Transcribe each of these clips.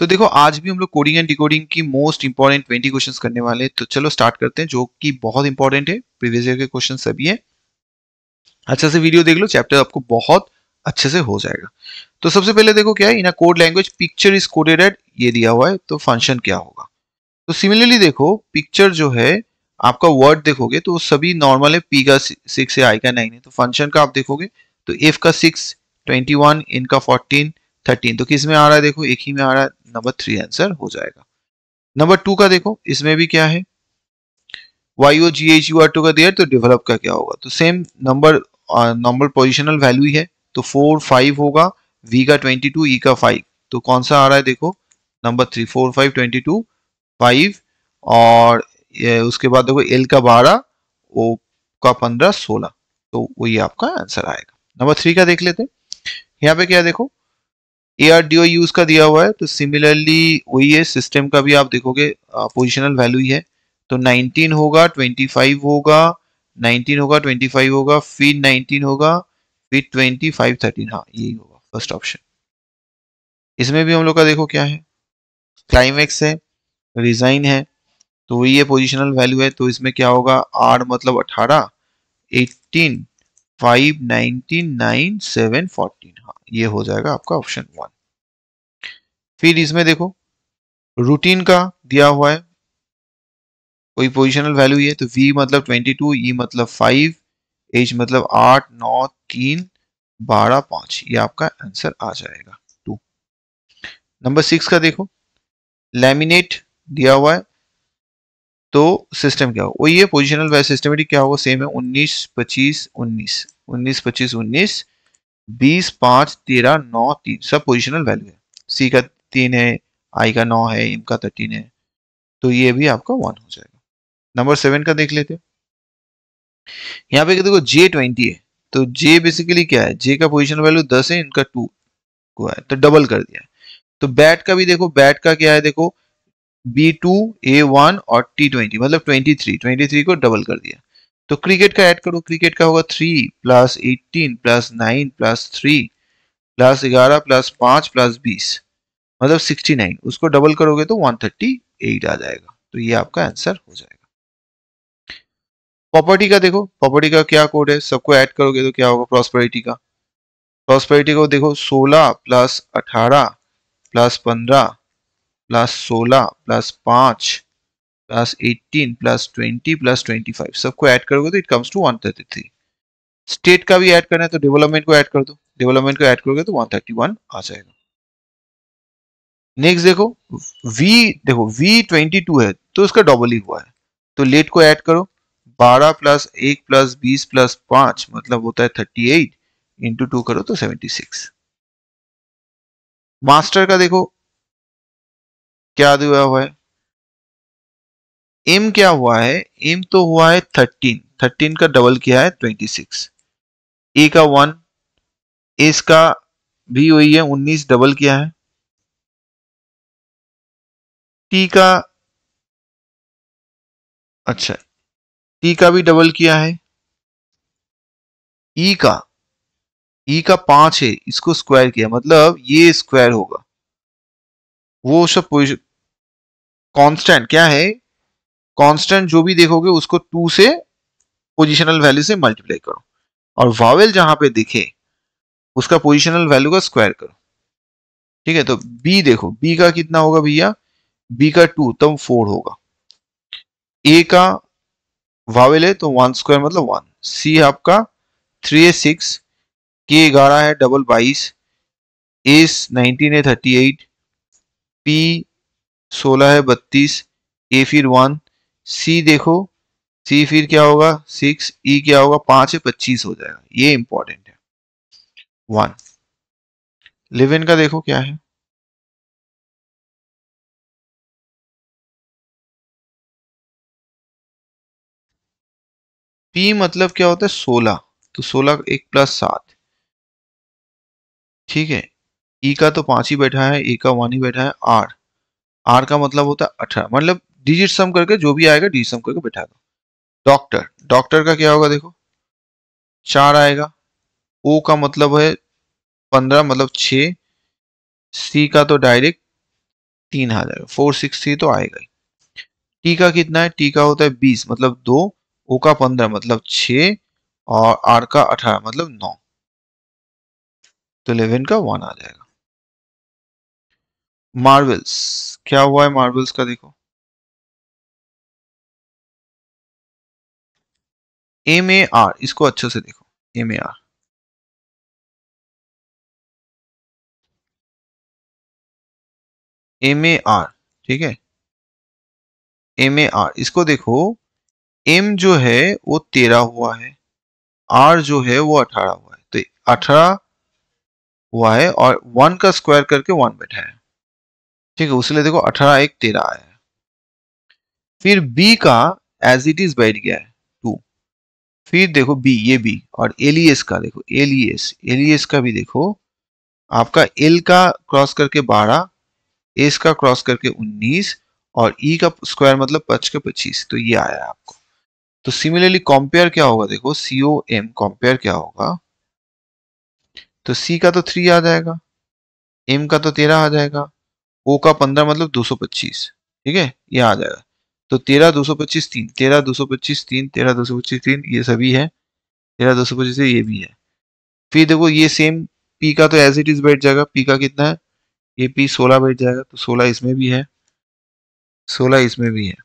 तो देखो आज भी हम लोग कोडिंग एंड डिकोडिंग की मोस्ट इंपॉर्टेंट ट्वेंटी क्वेश्चन करने वाले तो चलो स्टार्ट करते हैं जो कि बहुत इंपॉर्टेंट है प्रीवियस ईयर के क्वेश्चन सभी है अच्छे से वीडियो देख लो चैप्टर आपको बहुत अच्छे से हो जाएगा तो सबसे पहले देखो क्या है in code language picture is coded at ये दिया हुआ है तो फंक्शन क्या होगा तो सिमिलरली देखो पिक्चर जो है आपका वर्ड देखोगे तो सभी नॉर्मल है पी का सिक्स है आई का नाइन है तो फंक्शन का आप देखोगे तो एफ का सिक्स ट्वेंटी वन इनका फोर्टीन थर्टीन तो किस में आ रहा है देखो एक ही में आ रहा है नंबर थ्री आंसर हो जाएगा नंबर टू का देखो इसमें भी क्या है Y O G H U R T का दिया तो डेवलप का क्या होगा तो same number number positional value ही है तो फोर फाइव होगा वी का ट्वेंटी टू ई का फाइव तो कौन सा आ रहा है देखो number three four five twenty two five और उसके बाद देखो एल का बारह ओ का पंद्रह सोलह तो वही आपका आंसर आएगा नंबर थ्री का देख लेते हैं यहाँ पे क्या देखो A R D O use का दिया हुआ है तो सिमिलरली वही है सिस्टम का भी आप देखोगे पोजिशनल वैल्यू ही है तो 19 होगा 25 होगा 19 होगा 25 होगा फिर 19 होगा फिर 25 13 हाँ यही होगा फर्स्ट ऑप्शन इसमें भी हम लोग का देखो क्या है क्लाइमेक्स है रिजाइन है तो वही है पोजिशनल वैल्यू है तो इसमें क्या होगा आर मतलब अठारह eighteen five ninety nine seven fourteen हाँ ये हो जाएगा आपका ऑप्शन वन फिर इसमें देखो रूटीन का दिया हुआ है कोई पोजिशनल वैल्यू ये तो वी मतलब 22 ई e मतलब 5 एज मतलब 8 9 3 12 5 ये आपका आंसर आ जाएगा टू नंबर सिक्स का देखो लैमिनेट दिया हुआ है तो सिस्टम क्या होगा वो ये पोजिशनल वाइज सिस्टमेटिक क्या होगा सेम है उन्नीस पच्चीस उन्नीस उन्नीस पच्चीस उन्नीस बीस पाँच तेरह नौ तीन सब पोजिशनल वैल्यू है सी का तीन है आई का नौ है एम का थर्टीन है तो ये भी आपका वन हो जाएगा नंबर सेवन का देख लेते हैं यहाँ पे देखो जे ट्वेंटी है तो जे बेसिकली क्या है जे का पोजिशन वैल्यू दस है इनका टू हुआ है तो डबल कर दिया तो बैट का भी देखो बैट का क्या है देखो बी टू ए वन और टी ट्वेंटी मतलब ट्वेंटी थ्री ट्वेंटी थ्री को डबल कर दिया तो क्रिकेट का ऐड करो क्रिकेट का होगा three plus eighteen plus nine plus three plus ग्यारह प्लस पाँच प्लस बीस मतलब सिक्सटी नाइन उसको डबल करोगे तो वन थर्टी एट आ जाएगा तो ये आपका आंसर हो जाएगा प्रॉपर्टी का देखो प्रॉपर्टी का क्या कोड है सबको ऐड करोगे तो क्या होगा प्रॉस्पेरिटी का प्रॉस्पेरिटी को देखो सोलह प्लस अठारह प्लस पंद्रह प्लस सोलह प्लस पांच plus eighteen plus twenty plus twenty five सबको ऐड करोगे तो it comes to one thirty three state का भी ऐड करना है तो डेवलपमेंट को ऐड कर दो डेवलपमेंट को ऐड करोगे तो वन थर्टी वन आ जाएगा नेक्स्ट देखो V देखो V ट्वेंटी टू है तो उसका डबल ही हुआ है तो लेट को ऐड करो बारह प्लस एक प्लस बीस प्लस पांच मतलब होता है थर्टी एट इंटू टू करो तो सेवेंटी सिक्स मास्टर का देखो क्या दिया हुआ है एम क्या हुआ है एम तो हुआ है थर्टीन थर्टीन का डबल किया है ट्वेंटी सिक्स ए का वन एस का भी वही है उन्नीस डबल किया है टी का अच्छा टी का भी डबल किया है ई e का ई e का पांच है इसको स्क्वायर किया मतलब ये स्क्वायर होगा वो सब कांस्टेंट क्या है कांस्टेंट जो भी देखोगे उसको टू से पोजिशनल वैल्यू से मल्टीप्लाई करो और वावेल जहां पे दिखे उसका पोजिशनल वैल्यू का स्क्वायर करो ठीक है तो बी देखो बी का कितना होगा भैया बी का टू तब फोर होगा ए का वावेल है तो वन स्क्वायर मतलब वन सी आपका थ्री है सिक्स के ग्यारह है डबल बाईस एस नाइनटीन है थर्टी एट पी सोलह है बत्तीस ए फिर वन सी देखो सी फिर क्या होगा सिक्स ई e क्या होगा पांच है पच्चीस हो जाएगा ये इंपॉर्टेंट है वन इलेवन का देखो क्या है पी मतलब क्या होता है सोलह तो सोलह एक प्लस सात ठीक है ई e का तो पांच ही बैठा है ए का वन ही बैठा है आर आर का मतलब होता है अठारह मतलब डिजिट सम करके जो भी आएगा डिजिट सम करके बैठा दो डॉक्टर डॉक्टर का क्या होगा देखो चार आएगा ओ का मतलब है पंद्रह मतलब छ सी का तो डायरेक्ट तीन आ जाएगा फोर सिक्स थ्री तो आएगा ही टी का कितना है टी का होता है बीस मतलब दो ओ का पंद्रह मतलब छ और आर का अठारह मतलब नौ तो इलेवन का वन आ जाएगा मार्वल्स क्या हुआ है मार्वल्स का देखो एम ए आर इसको अच्छे से देखो M A R M A R ठीक है एम ए आर इसको देखो एम जो है वो तेरह हुआ है आर जो है वो अठारह हुआ है तो अठारह हुआ है और वन का स्क्वायर करके वन बैठा है ठीक है उसके देखो अठारह एक तेरह आया है फिर बी का एज इट इज बैठ गया है टू फिर देखो बी ये बी और एलियस का देखो एलियस एलियस का भी देखो आपका एल का क्रॉस करके बारह एस का क्रॉस करके उन्नीस और ई e का स्क्वायर मतलब पच के पच्चीस तो ये आया आपको तो सिमिलरली कॉम्पेयर क्या होगा देखो सीओ एम कॉम्पेयर क्या होगा तो सी का तो थ्री आ जाएगा एम का तो तेरह आ जाएगा ओ का पंद्रह मतलब दो सौ पच्चीस ठीक है यह आ जाएगा तो तेरह दो सौ पच्चीस तीन तेरह दो सौ पच्चीस तीन तेरह दो सौ पच्चीस तीन ये सभी है तेरह दो सौ पच्चीस ये भी है फिर देखो ये सेम पी का तो एज इट इज बैठ जाएगा पी का कितना है ये पी सोलह बैठ जाएगा तो सोलह इसमें भी है सोलह इसमें भी है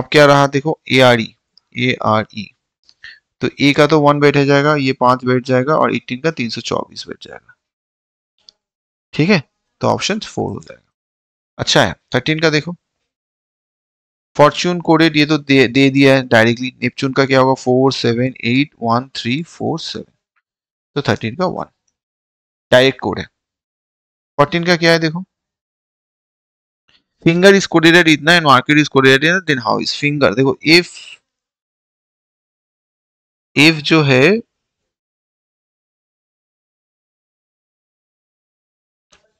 अब क्या रहा देखो A R E A R E तो ए का तो वन बैठ जाएगा ये पांच बैठ जाएगा और एटीन का तीन सौ चौबीस बैठ जाएगा ठीक है तो ऑप्शन फोर हो जाएगा अच्छा है थर्टीन का देखो फॉर्च्यून कोडेड ये तो दे, दे दिया है डायरेक्टली नेपच्यून का क्या होगा four seven eight one three four seven तो थर्टीन का वन डायरेक्ट कोड है फोर्टीन का क्या है देखो फिंगर इज कोडेड इतना एंड मार्केट इज कोडेड इतना देन हाउ इज फिंगर देखो इफ इफ जो है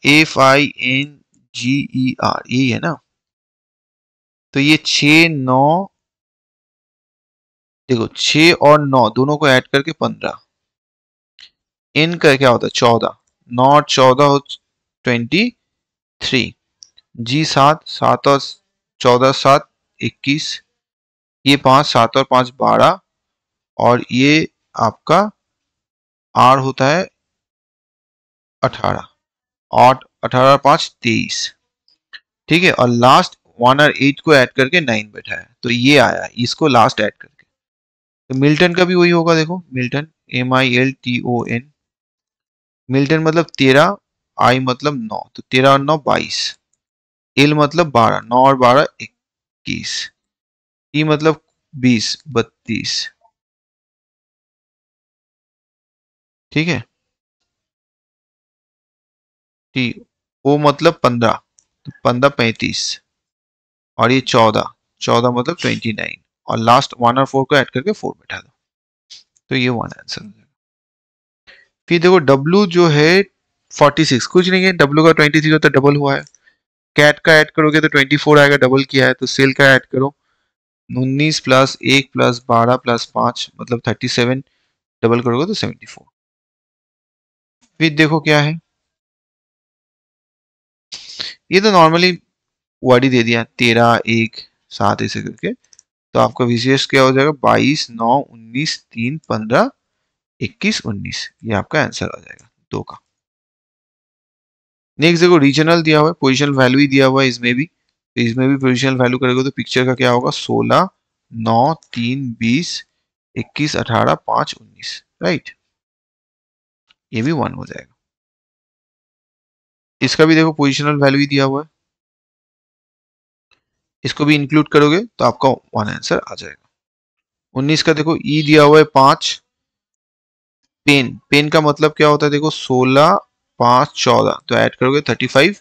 F I N G E R यही है ना तो ये छ नौ देखो छ और नौ दोनों को ऐड करके पंद्रह इन का क्या होता है चौदह नौ और चौदह ट्वेंटी थ्री जी सात सात और चौदह सात इक्कीस ये पांच सात और पांच बारह और ये आपका आर होता है अठारह आठ अठारह पांच तेईस ठीक है और लास्ट वन और एट को ऐड करके नाइन बैठा है तो ये आया इसको लास्ट ऐड करके तो मिल्टन का भी वही होगा देखो Milton M I L T O N Milton मतलब तेरह आई मतलब नौ तो तेरह और नौ बाईस एल मतलब बारह नौ और बारह इक्कीस टी e मतलब बीस बत्तीस ठीक है टी ओ मतलब पंद्रह तो पंद्रह पैंतीस और ये चौदह चौदह मतलब ट्वेंटी नाइन और लास्ट वन और फोर को ऐड करके फोर बैठा दो तो ये वन आंसर हो जाएगा फिर देखो डब्लू जो है फोर्टी सिक्स कुछ नहीं है डब्लू का ट्वेंटी थ्री होता डबल हुआ है कैट का ऐड करोगे तो ट्वेंटी फोर आएगा डबल किया है तो सेल का ऐड करो उन्नीस प्लस एक प्लस बारह प्लस पाँच मतलब थर्टी सेवन डबल करोगे तो सेवेंटी फोर फिर देखो क्या है ये तो नॉर्मली ओ दे दिया तेरह एक सात ऐसे करके तो आपका विशेष क्या हो जाएगा बाईस नौ उन्नीस तीन पंद्रह इक्कीस उन्नीस ये आपका आंसर आ जाएगा दो का नेक्स्ट देखो रीजनल दिया हुआ है पोजिशनल वैल्यू ही दिया हुआ है इसमें भी तो इसमें भी पोजिशनल वैल्यू करेगा तो पिक्चर का क्या होगा सोलह नौ तीन बीस इक्कीस अठारह पांच उन्नीस राइट ये भी वन हो जाएगा इसका भी देखो पोजिशनल वैल्यू ही दिया हुआ है इसको भी इंक्लूड करोगे तो आपका वन आंसर आ जाएगा उन्नीस का देखो ई e दिया हुआ है पांच पेन पेन का मतलब क्या होता है देखो सोलह पांच चौदह तो ऐड करोगे थर्टी फाइव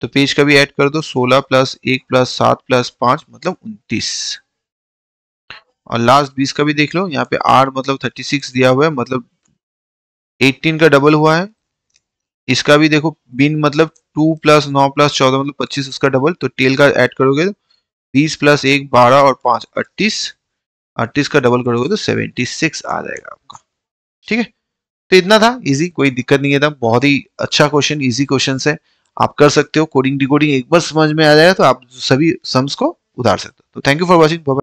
तो पेज का भी ऐड कर दो सोलह प्लस एक प्लस सात प्लस पांच मतलब उन्तीस और लास्ट बीस का भी देख लो यहाँ पे आर मतलब थर्टी सिक्स दिया हुआ है मतलब एट्टीन का डबल हुआ है इसका भी देखो बिन मतलब टू प्लस नौ प्लस चौदह मतलब पच्चीस उसका डबल तो टेल का ऐड करोगे तो बीस प्लस एक बारह और पांच अट्ठीस अट्ठीस का डबल करोगे तो सेवेंटी सिक्स आ जाएगा आपका ठीक है तो इतना था इजी कोई दिक्कत नहीं है था बहुत ही अच्छा क्वेश्चन इजी क्वेश्चन है आप कर सकते हो कोडिंग डिकोडिंग एक बार समझ में आ जाएगा तो आप सभी सम्स को उधार सकते हो तो थैंक यू फॉर वॉचिंग